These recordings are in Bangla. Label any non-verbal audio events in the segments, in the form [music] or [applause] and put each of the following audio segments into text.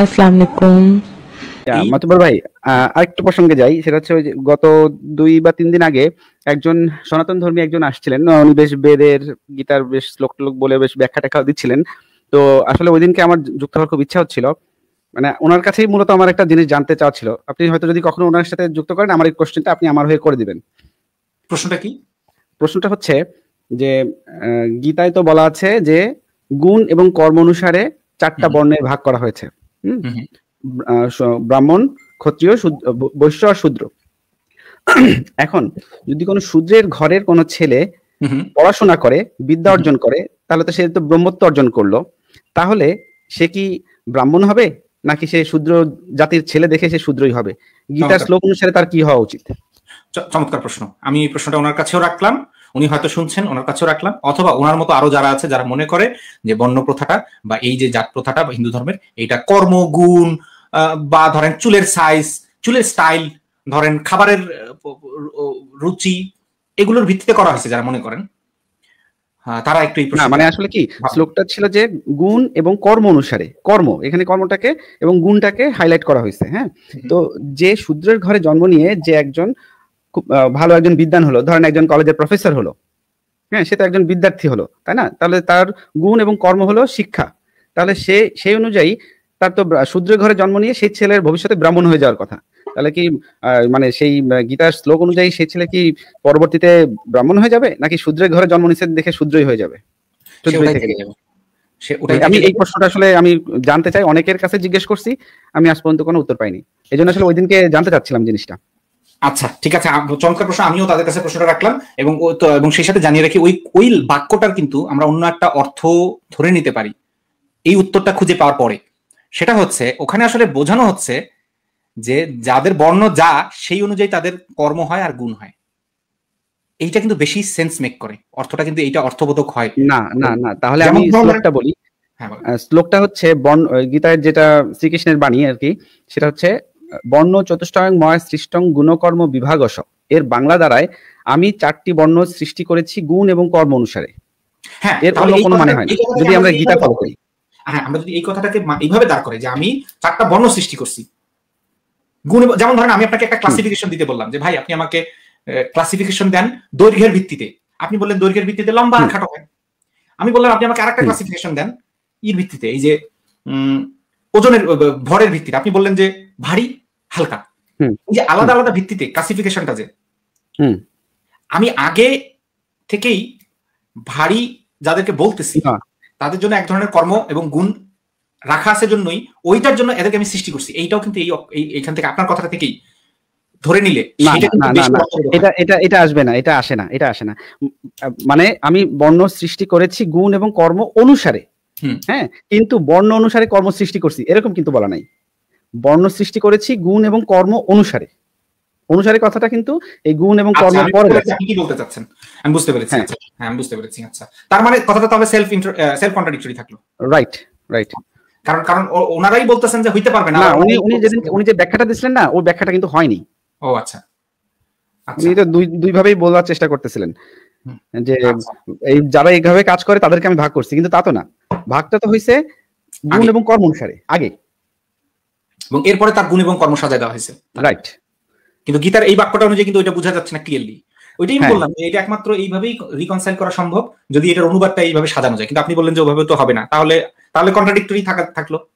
আসসালামু মাতুবর ভাই আরেকটা প্রসঙ্গে যাই সেটা হচ্ছে গত দুই বা তিন দিন আগে একজন সনাতন ধর্মী একজন আসছিলেন উনি বেশ বেদের গীতার বেশ লোক টোক বলে বেশ ব্যাখ্যা টাখ্যা দিচ্ছিলেন তো আসলে ওই দিনকে আমার যুক্ত হওয়ার খুব ইচ্ছা হচ্ছিল মানে ওনার কাছেই মূলত আমার একটা জিনিস জানতে চাওয়া ছিল আপনি হয়তো যদি কখনো ওনার সাথে যুক্ত করেন আমার এই কোশ্চেনটা আপনি আমার হয়ে করে দিবেন প্রশ্নটা কি প্রশ্নটা হচ্ছে যে গীতায় তো বলা আছে যে গুণ এবং কর্ম অনুসারে চারটা বর্ণের ভাগ করা হয়েছে ব্রাহ্মণ ক্ষত্রিয় বৈশ্য আর শূদ্র [clears throat] এখন যদি কোনো শূদ্রের ঘরের কোনো ছেলে পড়াশোনা করে বিদ্যা অর্জন করে তাহলে তো সে তো ব্রহ্মত্ব অর্জন করলো তাহলে সে কি ব্রাহ্মণ হবে নাকি সে শূদ্র জাতির ছেলে দেখে সে শূদ্রই হবে গীতার শ্লোক অনুসারে তার কি হওয়া উচিত চমৎকার প্রশ্ন আমি এই প্রশ্নটা ওনার কাছেও রাখলাম উনি হয়তো শুনছেন ওনার কাছেও রাখলাম অথবা ওনার মতো আরো যারা আছে যারা মনে করে যে বন্য প্রথাটা বা এই যে জাত প্রথাটা বা হিন্দু ধর্মের এইটা কর্মগুণ বা ধরেন চুলের সাইজ চুলের স্টাইল ধরেন খাবারের রুচি এগুলোর ভিত্তিতে করা হয়েছে যারা মনে করেন হ্যাঁ, তারা একটু মানে আসলে কি শ্লোকটা ছিল যে গুণ এবং কর্ম অনুসারে কর্ম এখানে কর্মটাকে এবং গুণটাকে হাইলাইট করা হয়েছে হ্যাঁ তো যে শূদ্রের ঘরে জন্ম নিয়ে যে একজন খুব ভালো একজন বিদ্যান হলো ধরেন একজন কলেজের প্রফেসর হলো হ্যাঁ সে তো একজন বিদ্যার্থী হলো তাই না তাহলে তার গুণ এবং কর্ম হলো শিক্ষা তাহলে সে সেই অনুযায়ী তার তো শূদ্র ঘরে জন্ম নিয়ে সেই ছেলের ভবিষ্যতে ব্রাহ্মণ হয়ে যাওয়ার কথা তাহলে কি মানে সেই গীতার শ্লোক অনুযায়ী সেই ছেলে কি পরবর্তীতে ব্রাহ্মণ হয়ে যাবে নাকি শূদ্রের ঘরে জন্ম নিচ্ছে দেখে শূদ্রই হয়ে যাবে আমি এই প্রশ্নটা আসলে আমি জানতে চাই অনেকের কাছে জিজ্ঞেস করছি আমি আজ পর্যন্ত কোনো উত্তর পাইনি এই জন্য আসলে ওই দিনকে জানতে চাচ্ছিলাম জিনিসটা আচ্ছা ঠিক আছে চমৎকার প্রশ্ন আমিও তাদের কাছে প্রশ্নটা রাখলাম এবং এবং সেই সাথে জানিয়ে রাখি ওই ওই বাক্যটার কিন্তু আমরা অন্য একটা অর্থ ধরে নিতে পারি এই উত্তরটা খুঁজে পাওয়ার পরে সেটা হচ্ছে ওখানে আসলে বোঝানো হচ্ছে যে যাদের বর্ণ যা সেই অনুযায়ী তাদের কর্ম হয় আর গুণ হয় এইটা কিন্তু বেশি সেন্স মেক করে অর্থটা কিন্তু এইটা অর্থবোধক হয় না না না তাহলে আমি শ্লোকটা বলি হ্যাঁ, শ্লোকটা হচ্ছে বর্ণ গীতায় যেটা শ্রীকৃষ্ণের বাণী আর কি সেটা হচ্ছে বর্ণ চতুষ্টয়ং ময় সৃষ্টং গুণকর্ম বিভাগস এর বাংলা দ্বারায় আমি চারটি বর্ণ সৃষ্টি করেছি গুণ এবং কর্ম অনুসারে হ্যাঁ, এর কোনো মানে হয় যদি আমরা গীতা ফলো করি হ্যাঁ আমরা যদি এই কথাটাকে এইভাবে দাঁড় করে যে আমি চারটা বর্ণ সৃষ্টি করছি গুণ যেমন ধরেন আমি আপনাকে একটা ক্লাসিফিকেশন দিতে বললাম যে ভাই আপনি আমাকে ক্লাসিফিকেশন দেন দৈর্ঘ্যের ভিত্তিতে আপনি বললেন দৈর্ঘ্যের ভিত্তিতে লম্বা আর খাটো আমি বললাম আপনি আমাকে আরেকটা ক্লাসিফিকেশন দেন এর ভিত্তিতে এই যে ওজনের ভরের ভিত্তিতে আপনি বললেন যে ভারী হালকা এই যে আলাদা আলাদা ভিত্তিতে ক্লাসিফিকেশনটা যে আমি আগে থেকেই ভারী যাদেরকে বলতেছি হ্যাঁ। তাদের জন্য এক ধরনের কর্ম এবং গুণ রাখা আছে জন্যই ওইটার জন্য এদেরকে আমি সৃষ্টি করছি এইটাও কিন্তু এই এইখান থেকে আপনার কথাটা থেকেই ধরে নিলে এটা এটা এটা আসবে না এটা আসে না এটা আসে না মানে আমি বর্ণ সৃষ্টি করেছি গুণ এবং কর্ম অনুসারে হ্যাঁ কিন্তু বর্ণ অনুসারে কর্ম সৃষ্টি করছি এরকম কিন্তু বলা নাই বর্ণ সৃষ্টি করেছি গুণ এবং কর্ম অনুসারে অনুসারে কথাটা কিন্তু এই গুণ এবং আচ্ছা, কর্ম পরে কি বলতে চাচ্ছেন আমি বুঝতে পেরেছি হ্যাঁ।, আচ্ছা, হ্যাঁ আমি বুঝতে পেরেছি আচ্ছা তার মানে কথাটা তবে সেলফ সেলফ কন্ট্রাডিক্টরি থাকলো রাইট রাইট কারণ কারণ ওনারাই বলতেছেন যে হইতে পারবে না উনি উনি যেদিন উনি যে ব্যাখ্যাটা দিছিলেন না ওই ব্যাখ্যাটা কিন্তু হয়নি ও আচ্ছা উনি আচ্ছা। তো দুই দুই ভাবেই বলার চেষ্টা করতেছিলেন যে এই যারা এইভাবে কাজ করে তাদেরকে আমি ভাগ করছি কিন্তু তা তো না ভাগটা তো হয়েছে গুণ এবং কর্ম অনুসারে আগে এবং এরপরে তার গুণ এবং কর্ম সাজায় দেওয়া হয়েছে রাইট কিন্তু গীতার এই বাক্যটা অনুযায়ী কিন্তু ওইটা বোঝা যাচ্ছে না ক্লিয়ারলি ওইটাই আমি হ্যাঁ। বললাম এটা একমাত্র এইভাবেই রিকনসাইল করা সম্ভব যদি এটার অনুবাদটা এইভাবে সাজানো যায় কিন্তু আপনি বললেন যে ওভাবে তো হবে না তাহলে তাহলে কন্ট্রাডিক্টরি থাকা থাকলো [laughs]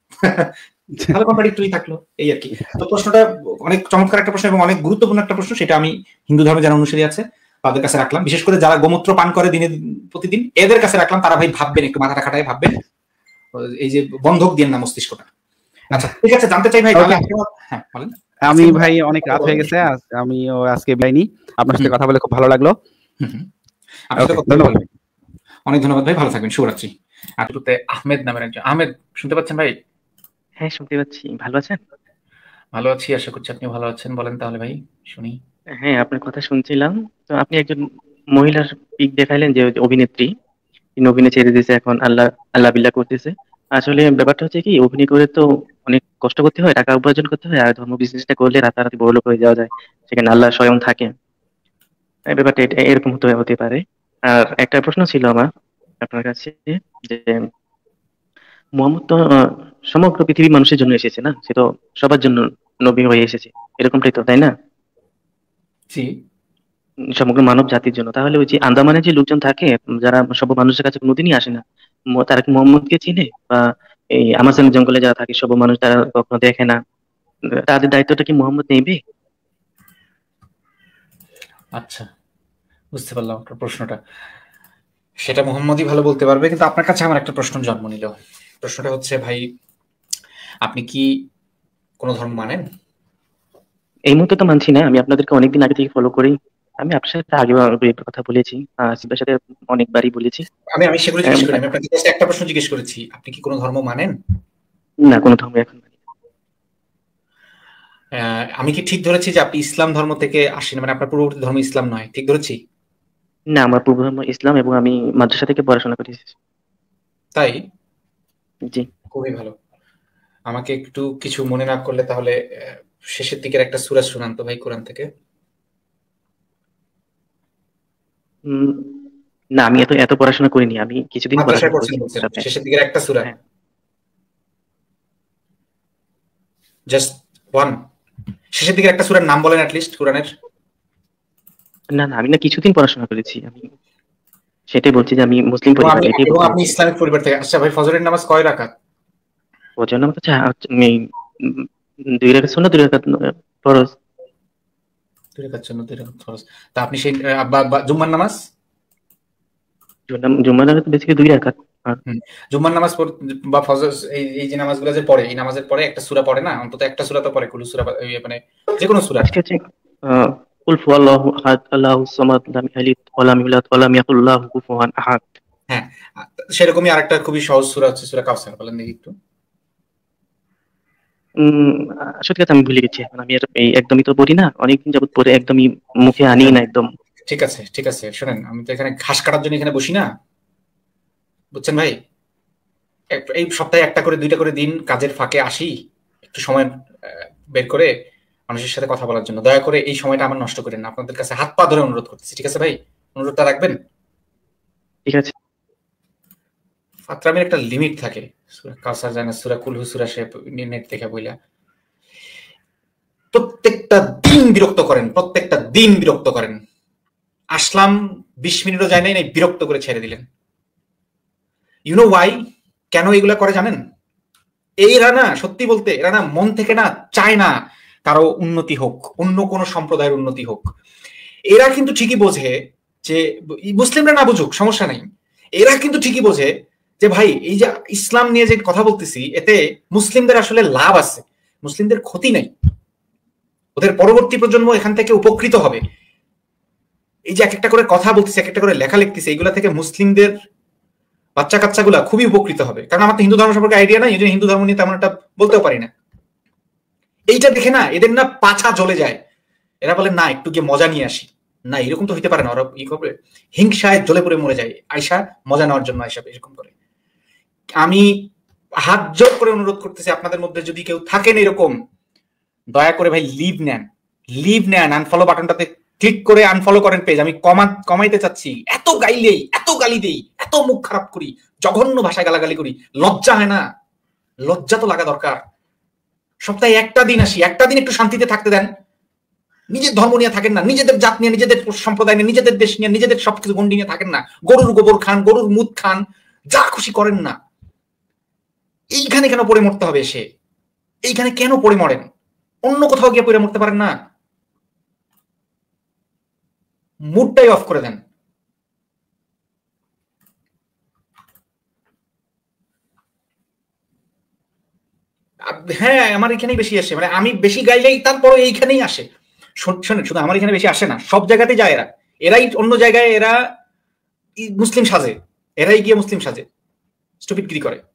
তাহলে কন্ট্রাডিক্টরি থাকলো এই আর কি তো প্রশ্নটা অনেক চমৎকার একটা প্রশ্ন এবং অনেক গুরুত্বপূর্ণ একটা প্রশ্ন সেটা আমি হিন্দু ধর্মে যারা অনুসারী আছে তাদের কাছে রাখলাম বিশেষ করে যারা গোমূত্র পান করে দিনে প্রতিদিন এদের কাছে রাখলাম তারা ভাই ভাববেন একটু মাথা রাখাটাই ভাববেন এই যে বন্ধক দিয়ে না মস্তিষ্কটা আচ্ছা ঠিক আছে জানতে চাই ভাই হ্যাঁ বলেন আমি ভাই অনেক রাত হয়ে গেছে আমি আজকে বাইনি আপনার সাথে কথা বলে খুব ভালো লাগলো অনেক ধন্যবাদ ভাই ভালো থাকবেন শুভরাত্রি আটুতে আহমেদ নামের একজন আহমেদ শুনতে পাচ্ছেন ভাই হ্যাঁ শুনতে পাচ্ছি ভালো আছেন ভালো আছি আশা করছি আপনি ভালো আছেন বলেন তাহলে ভাই শুনি হ্যাঁ আপনার কথা শুনছিলাম তো আপনি একজন মহিলার পিক দেখাইলেন যে অভিনেত্রী তিনি অভিনয় ছেড়ে দিয়েছে এখন আল্লাহ আল্লাহ বিল্লা করতেছে আসলে ব্যাপারটা হচ্ছে কি অভিনয় করে তো অনেক কষ্ট করতে হয় টাকা উপার্জন করতে হয় আর ধর্ম বিজনেসটা করলে রাতারাতি বড় লোক হয়ে যাওয়া যায় সেখানে আল্লাহ স্বয়ং থাকে ব্যাপারটা এরকম হতে হতে পারে আর একটা প্রশ্ন ছিল আমার আপনার কাছে যে মোহাম্মদ তো সমগ্র পৃথিবীর মানুষের জন্য এসেছে না সে তো সবার জন্য নবী হয়ে এসেছে এরকমটাই তো তাই না জি সমগ্র মানব জাতির জন্য তাহলে ওই যে আন্দামানে যে লোকজন থাকে যারা সব মানুষের কাছে কোনোদিনই আসে না তারা কি মোহাম্মদকে চিনে বা এই আমাজন জঙ্গলে যারা থাকে সব মানুষ তারা কখনো দেখে না তাদের দায়িত্বটা কি মোহাম্মদ নেবে আচ্ছা বুঝতে পারলাম আপনার প্রশ্নটা সেটা মোহাম্মদই ভালো বলতে পারবে কিন্তু আপনার কাছে আমার একটা প্রশ্ন জন্ম নিল প্রশ্নটা হচ্ছে ভাই আপনি কি কোনো ধর্ম মানেন এই মুহূর্তে তো মানছি না আমি আপনাদেরকে অনেকদিন আগে থেকে ফলো করি আমি আপনার সাথে আগে কথা বলেছি আসিফের সাথে অনেকবারই বলেছি আমি আমি সেগুলো জিজ্ঞেস করি আমি আপনাকে জাস্ট একটা প্রশ্ন জিজ্ঞেস করেছি আপনি কি কোনো ধর্ম মানেন না কোনো ধর্ম এখন আমি কি ঠিক ধরেছি যে আপনি ইসলাম ধর্ম থেকে আসেন মানে আপনার পূর্ববর্তী ধর্ম ইসলাম নয় ঠিক ধরেছি না আমার পূর্ব ধর্ম ইসলাম এবং আমি মাদ্রাসা থেকে পড়াশোনা করেছি তাই জি খুবই ভালো আমাকে একটু কিছু মনে না করলে তাহলে শেষের দিকের একটা সুরা শুনান তো ভাই কোরআন থেকে না আমি এত এত পড়াশোনা করিনি আমি কিছুদিন আচ্ছা, আচ্ছা, আচ্ছা, শেষের দিকের একটা সুরা জাস্ট ওয়ান শেষের দিকে একটা সুরার নাম বলেন অ্যাটলিস্ট কোরআনের না না আমি না কিছুদিন পড়াশোনা করেছি আমি সেটাই বলছি যে আমি মুসলিম পরিবার এবং আপনি ইসলামিক পরিবার থেকে আচ্ছা ভাই ফজরের নামাজ কয় রাকাত ফজরের নামাজ আচ্ছা দুই দুই ফরজ দুই দুই ফরজ তা আপনি সেই জুম্মার নামাজ জুম্মার নামাজ দুই জুম্মার নামাজ বা ফজর এই যে নামাজগুলো যে পড়ে এই নামাজের পরে একটা সূরা পড়ে না অন্তত একটা সূরা তো পড়ে সূরা মানে যে কোনো সূরা কুল হুয়াল্লাহু আহাদ আল্লাহু সামাদ লাম ইয়ালিদ ইউলাদ ইয়াকুল লাহু কুফুয়ান আহাদ হ্যাঁ সেরকমই আরেকটা খুবই সহজ সূরা হচ্ছে সূরা কাউসার বলেন দেখি একটু সত্যি কথা আমি ভুলে গেছি এখন আমি এই একদমই তো পড়ি না অনেকদিন যাবৎ পরে একদমই মুখে আনি না একদম ঠিক আছে ঠিক আছে শোনেন আমি তো এখানে ঘাস কাটার জন্য এখানে বসি না বুঝছেন ভাই এই সপ্তাহে একটা করে দুইটা করে দিন কাজের ফাঁকে আসি একটু সময় বের করে মানুষের সাথে কথা বলার জন্য দয়া করে এই সময়টা আমার নষ্ট করেন না আপনাদের কাছে হাত পা ধরে অনুরোধ করতেছি ঠিক আছে ভাই অনুরোধটা রাখবেন ঠিক আছে ফাতরামের একটা লিমিট থাকে কালসার জানা সুরা কুল হুসুরা সে নেট দেখে বইলা প্রত্যেকটা দিন বিরক্ত করেন প্রত্যেকটা দিন বিরক্ত করেন আসলাম বিশ মিনিটও যায় নাই বিরক্ত করে ছেড়ে দিলেন ইউনো ওয়াই কেন এগুলা করে জানেন এই রানা সত্যি বলতে এরা না মন থেকে না চায় না কারো উন্নতি হোক অন্য কোনো সম্প্রদায়ের উন্নতি হোক এরা কিন্তু ঠিকই বোঝে যে মুসলিমরা না বুঝুক সমস্যা নাই এরা কিন্তু ঠিকই বোঝে যে ভাই এই যে ইসলাম নিয়ে যে কথা বলতেছি এতে মুসলিমদের আসলে লাভ আছে মুসলিমদের ক্ষতি নাই ওদের পরবর্তী প্রজন্ম এখান থেকে উপকৃত হবে এই যে এক একটা করে কথা বলতেছে এক একটা করে লেখা লিখতেছে এগুলা থেকে মুসলিমদের বাচ্চা কাচ্চাগুলা খুবই উপকৃত হবে কারণ আমার তো হিন্দু ধর্ম সম্পর্কে আইডিয়া নাই এই জন্য হিন্দু ধর্ম নিয়ে তেমন একটা বলতেও পারি না এইটা দেখে না এদের না পাছা জ্বলে যায় এরা বলে না একটু গিয়ে মজা নিয়ে আসি না এরকম তো হইতে পারে না ওরা ই করবে হিংসায় জ্বলে পড়ে মরে যায় আয়সা মজা নেওয়ার জন্য আয়সা এরকম করে আমি হাত জোর করে অনুরোধ করতেছি আপনাদের মধ্যে যদি কেউ থাকেন এরকম দয়া করে ভাই লিভ নেন লিভ নেন আনফলো বাটনটাতে ক্লিক করে আনফলো করেন পেজ আমি কমা কমাইতে চাচ্ছি এত দেই এত গালি দেই এত মুখ খারাপ করি জঘন্য ভাষায় গালাগালি করি লজ্জা হয় না লজ্জা তো লাগা দরকার সপ্তাহে একটা দিন আসি একটা দিন একটু শান্তিতে থাকতে দেন নিজের ধর্ম নিয়ে থাকেন না নিজেদের জাত নিয়ে নিজেদের সম্প্রদায় নিয়ে নিজেদের দেশ নিয়ে নিজেদের সবকিছু গন্ডি নিয়ে থাকেন না গরুর গোবর খান গরুর মুদ খান যা খুশি করেন না এইখানে কেন পড়ে মরতে হবে সে এইখানে কেন পড়ে মরেন অন্য কোথাও গিয়ে পড়ে মরতে পারেন না মুডটাই অফ করে দেন হ্যাঁ আমার এখানেই বেশি আসে মানে আমি বেশি গাইলেই তারপরে এইখানেই আসে শোনেন শুধু আমার এখানে বেশি আসে না সব জায়গাতেই যায় এরা এরাই অন্য জায়গায় এরা মুসলিম সাজে এরাই গিয়ে মুসলিম সাজে গিরি করে